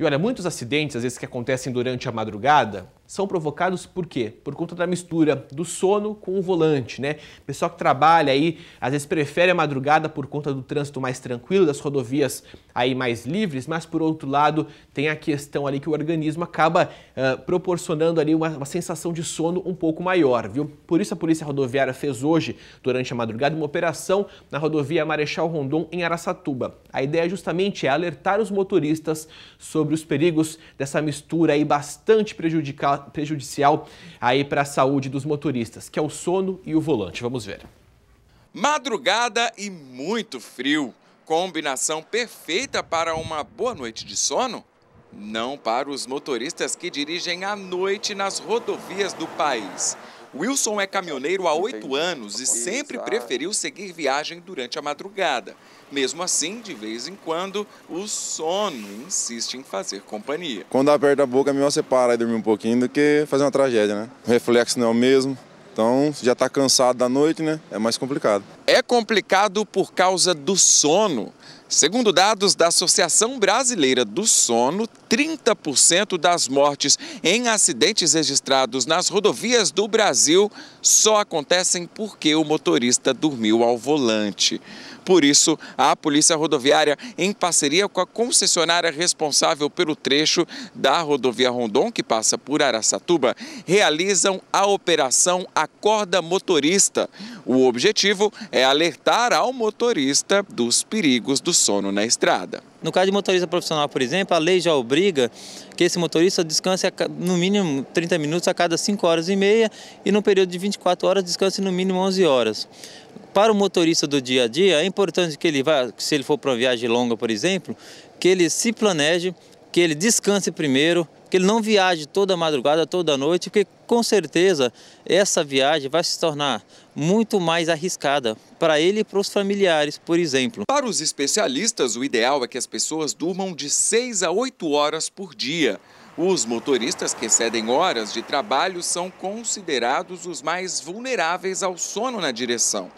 E olha, muitos acidentes, às vezes, que acontecem durante a madrugada, são provocados por quê? Por conta da mistura do sono com o volante, né? O pessoal que trabalha aí, às vezes prefere a madrugada por conta do trânsito mais tranquilo, das rodovias aí mais livres, mas por outro lado tem a questão ali que o organismo acaba uh, proporcionando ali uma, uma, sensação de sono um pouco maior, viu? Por isso a Polícia Rodoviária fez hoje, durante a madrugada, uma operação na rodovia Marechal Rondon em Araçatuba. A ideia justamente é alertar os motoristas sobre os perigos dessa mistura aí bastante prejudicial prejudicial aí para a saúde dos motoristas, que é o sono e o volante. Vamos ver. Madrugada e muito frio. Combinação perfeita para uma boa noite de sono? Não para os motoristas que dirigem à noite nas rodovias do país. Wilson é caminhoneiro há oito anos e sempre preferiu seguir viagem durante a madrugada. Mesmo assim, de vez em quando, o sono insiste em fazer companhia. Quando aperta a boca, é melhor você para e dormir um pouquinho do que fazer uma tragédia, né? O reflexo não é o mesmo, então, já está cansado da noite, né? É mais complicado. É complicado por causa do sono. Segundo dados da Associação Brasileira do Sono, 30% das mortes em acidentes registrados nas rodovias do Brasil só acontecem porque o motorista dormiu ao volante. Por isso, a Polícia Rodoviária, em parceria com a concessionária responsável pelo trecho da rodovia Rondon, que passa por Araçatuba, realizam a operação Acorda Motorista, o objetivo é alertar ao motorista dos perigos do sono na estrada. No caso de motorista profissional, por exemplo, a lei já obriga que esse motorista descanse no mínimo 30 minutos a cada 5 horas e meia e no período de 24 horas descanse no mínimo 11 horas. Para o motorista do dia a dia, é importante que ele vá, se ele for para uma viagem longa, por exemplo, que ele se planeje, que ele descanse primeiro, que ele não viaje toda madrugada, toda noite, porque com certeza essa viagem vai se tornar muito mais arriscada para ele e para os familiares, por exemplo. Para os especialistas, o ideal é que as pessoas durmam de 6 a 8 horas por dia. Os motoristas que excedem horas de trabalho são considerados os mais vulneráveis ao sono na direção.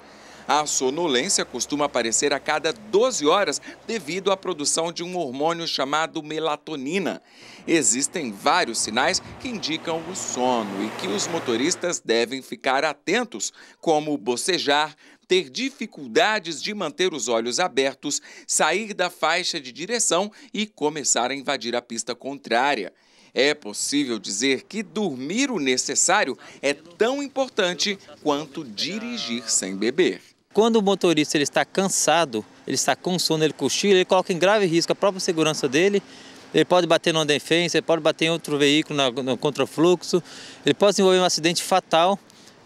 A sonolência costuma aparecer a cada 12 horas devido à produção de um hormônio chamado melatonina. Existem vários sinais que indicam o sono e que os motoristas devem ficar atentos, como bocejar, ter dificuldades de manter os olhos abertos, sair da faixa de direção e começar a invadir a pista contrária. É possível dizer que dormir o necessário é tão importante quanto dirigir sem beber. Quando o motorista ele está cansado, ele está com sono, ele cochila, ele coloca em grave risco a própria segurança dele. Ele pode bater numa defensa, ele pode bater em outro veículo no, no contrafluxo, ele pode desenvolver um acidente fatal,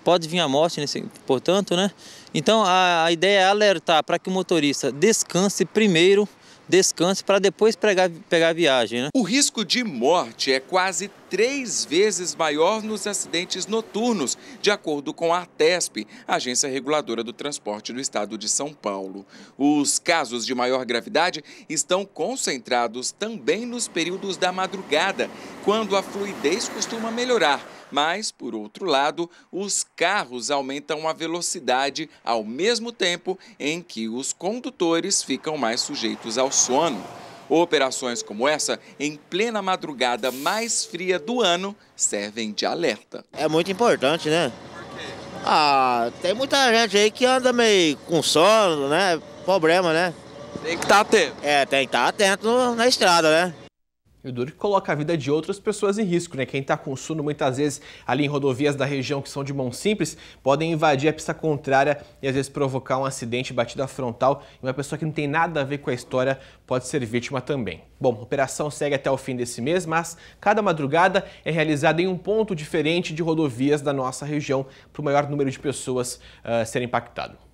pode vir a morte, nesse, portanto, né? Então a, a ideia é alertar para que o motorista descanse primeiro descanse para depois pegar, pegar a viagem. Né? O risco de morte é quase três vezes maior nos acidentes noturnos, de acordo com a ATESP, Agência Reguladora do Transporte do Estado de São Paulo. Os casos de maior gravidade estão concentrados também nos períodos da madrugada, quando a fluidez costuma melhorar. Mas, por outro lado, os carros aumentam a velocidade ao mesmo tempo em que os condutores ficam mais sujeitos ao sono. Operações como essa, em plena madrugada mais fria do ano, servem de alerta. É muito importante, né? Ah, tem muita gente aí que anda meio com sono, né? Problema, né? Tem que estar tá atento. É, tem que estar tá atento na estrada, né? E o duro é que coloca a vida de outras pessoas em risco, né? Quem está com sono muitas vezes ali em rodovias da região que são de mão simples podem invadir a pista contrária e às vezes provocar um acidente, batida frontal. E uma pessoa que não tem nada a ver com a história pode ser vítima também. Bom, a operação segue até o fim desse mês, mas cada madrugada é realizada em um ponto diferente de rodovias da nossa região para o maior número de pessoas uh, ah, impactadas.